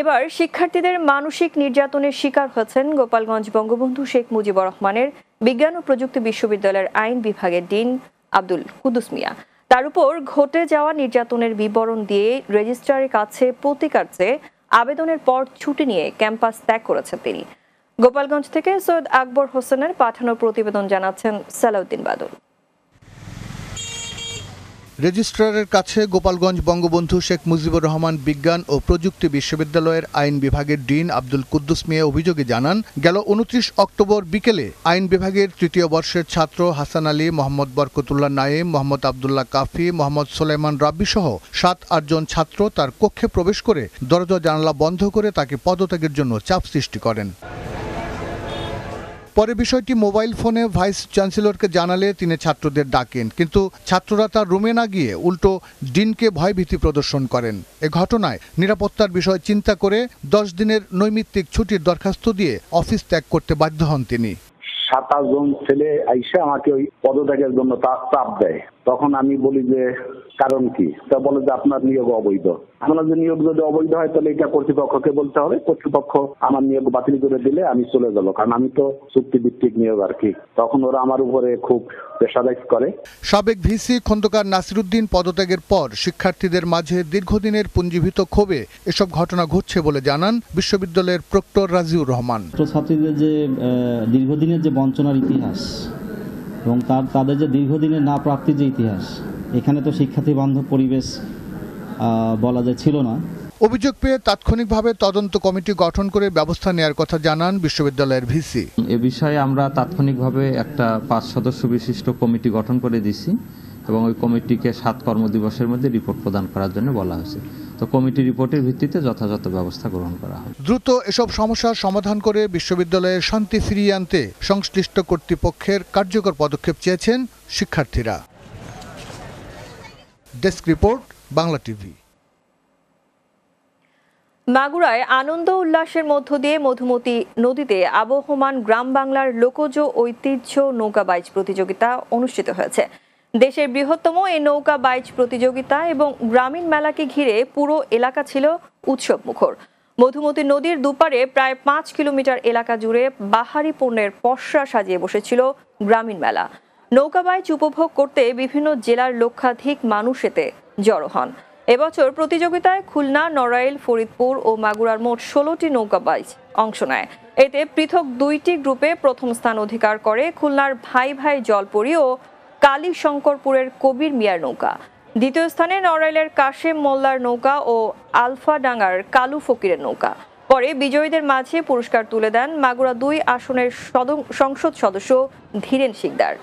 এবার শিক্ষার্থীদের মানসিক নির্যাতনের শিকার হয়েছেন গোপালগঞ্জ বঙ্গবন্ধু শেখ মুজিবুর রহমানের বিজ্ঞান ও প্রযুক্তি বিশ্ববিদ্যালয়ের আইন বিভাগের ডিন আব্দুল কুদুস মিয়া তার উপর ঘটে যাওয়া নির্যাতনের বিবরণ দিয়ে রেজিস্ট্রারের কাছে প্রতিকার চেয়ে আবেদনের পর ছুটি নিয়ে ক্যাম্পাস ত্যাগ করেছেন তিনি গোপালগঞ্জ থেকে সৈয়দ আকবর হোসেনের পাঠানো প্রতিবেদন জানাচ্ছেন সালাউদ্দিন বাদল রেজিস্ট্রারের কাছে গোপালগঞ্জ বঙ্গবন্ধু শেখ মুজিবুর রহমান বিজ্ঞান ও প্রযুক্তি বিশ্ববিদ্যালয়ের আইন বিভাগের ডিন আব্দুল কুদ্দুস মিয়া অভিযোগে জানান গেল উনত্রিশ অক্টোবর বিকেলে আইন বিভাগের তৃতীয় বর্ষের ছাত্র হাসান আলী মোহাম্মদ বরকতুল্লাহ নায়েম মোহাম্মদ আবদুল্লাহ কাফি মোহাম্মদ সোলেমান রাব্বি সহ সাত আটজন ছাত্র তার কক্ষে প্রবেশ করে দরজা জানালা বন্ধ করে তাকে পদত্যাগের জন্য চাপ সৃষ্টি করেন পরে বিষয়টি মোবাইল ফোনে ভাইস চ্যান্সেলরকে জানালে তিনি ছাত্রদের ডাকেন কিন্তু ছাত্ররা তার রুমে না গিয়ে উল্টো ডিনকে ভয়ভীতি প্রদর্শন করেন এ ঘটনায় নিরাপত্তার বিষয় চিন্তা করে দশ দিনের নৈমিত্তিক ছুটির দরখাস্ত দিয়ে অফিস ত্যাগ করতে বাধ্য হন তিনি সাতাশ জন ছেলে আইসা আমাকে ওই পদত্যাগের জন্য চাপ দেয় তখন আমি বলি যে কারণ কি তা বলে যে আপনার নিয়োগ অবৈধ আমরা যে নিয়োগ যদি অবৈধ হয় তাহলে এটা কর্তৃপক্ষকে বলতে হবে কর্তৃপক্ষ আমার নিয়োগ বাতিল করে দিলে আমি চলে গেল কারণ আমি তো চুক্তি ভিত্তিক নিয়োগ আর কি তখন ওরা আমার উপরে খুব প্রেশারাইজ করে সাবেক ভিসি খন্দকার নাসিরুদ্দিন পদত্যাগের পর শিক্ষার্থীদের মাঝে দীর্ঘদিনের পুঞ্জীভূত ক্ষোভে এসব ঘটনা ঘটছে বলে জানান বিশ্ববিদ্যালয়ের প্রক্টর রাজিউর রহমান ছাত্রীদের যে দীর্ঘদিনের যে বঞ্চনার ইতিহাস এবং তার তাদের যে দীর্ঘদিনের না প্রাপ্তির যে ইতিহাস এখানে তো শিক্ষার্থী বান্ধব পরিবেশ বলা যায় ছিল না অভিযোগ পেয়ে তাৎক্ষণিকভাবে তদন্ত কমিটি গঠন করে ব্যবস্থা নেয়ার কথা জানান বিশ্ববিদ্যালয়ের ভিসি এ বিষয়ে আমরা তাৎক্ষণিকভাবে একটা পাঁচ সদস্য বিশিষ্ট কমিটি গঠন করে দিছি এবং ওই কমিটিকে সাত কর্মদিবসের মধ্যে রিপোর্ট প্রদান করার জন্য বলা হয়েছে তো কমিটি রিপোর্টের ভিত্তিতে যথাযথ ব্যবস্থা গ্রহণ করা হবে দ্রুত এসব সমস্যার সমাধান করে বিশ্ববিদ্যালয়ে শান্তি ফিরিয়ে আনতে সংশ্লিষ্ট কর্তৃপক্ষের কার্যকর পদক্ষেপ চেয়েছেন শিক্ষার্থীরা ডেস্ক রিপোর্ট বাংলা টিভি মাগুরায় আনন্দ উল্লাসের মধ্য দিয়ে মধুমতি নদীতে আবহমান গ্রাম বাংলার লোকজ ঐতিহ্য নৌকা বাইচ প্রতিযোগিতা অনুষ্ঠিত হয়েছে দেশের বৃহত্তম এই নৌকা বাইচ প্রতিযোগিতা এবং গ্রামীণ মেলাকে ঘিরে পুরো এলাকা ছিল উৎসব মুখর মধুমতি নদীর দুপারে প্রায় পাঁচ কিলোমিটার এলাকা জুড়ে বাহারি পণ্যের পশরা সাজিয়ে বসেছিল গ্রামীণ মেলা নৌকা বাইচ উপভোগ করতে বিভিন্ন জেলার লক্ষাধিক মানুষ এতে জড়ো হন এবছর প্রতিযোগিতায় খুলনা নড়াইল ফরিদপুর ও মাগুরার মোট ষোলোটি নৌকা বাইচ অংশ নেয় এতে পৃথক দুইটি গ্রুপে প্রথম স্থান অধিকার করে খুলনার ভাই ভাই জলপরি ও কালী শঙ্করপুরের কবির মিয়ার নৌকা দ্বিতীয় স্থানে নড়াইলের কাশেম মোল্লার নৌকা ও আলফাডাঙ্গার কালু ফকিরের নৌকা পরে বিজয়ীদের মাঝে পুরস্কার তুলে দেন মাগুরা দুই আসনের সংসদ সদস্য ধীরেন শিকদার